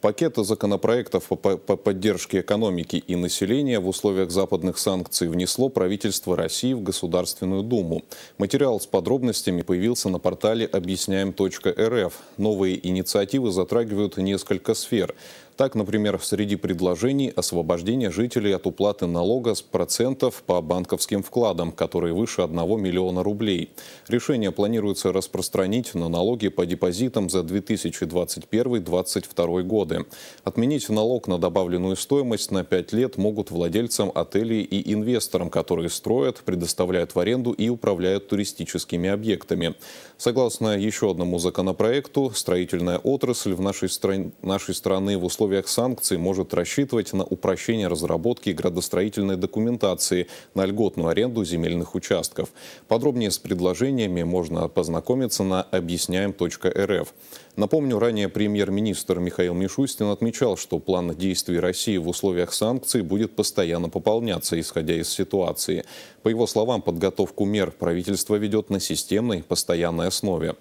пакета законопроектов по, по поддержке экономики и населения в условиях западных санкций внесло правительство России в Государственную Думу. Материал с подробностями появился на портале объясняем.рф. Новые инициативы затрагивают несколько сфер. Так, например, среди предложений освобождение жителей от уплаты налога с процентов по банковским вкладам, которые выше 1 миллиона рублей. Решение планируется распространить на налоги по депозитам за 2021-2022 годы. Отменить налог на добавленную стоимость на 5 лет могут владельцам отелей и инвесторам, которые строят, предоставляют в аренду и управляют туристическими объектами. Согласно еще одному законопроекту, строительная отрасль в нашей, стране, нашей страны в условиях условиях санкций может рассчитывать на упрощение разработки градостроительной документации на льготную аренду земельных участков. Подробнее с предложениями можно познакомиться на объясняем.рф. Напомню, ранее премьер-министр Михаил Мишустин отмечал, что план действий России в условиях санкций будет постоянно пополняться, исходя из ситуации. По его словам, подготовку мер правительство ведет на системной, постоянной основе.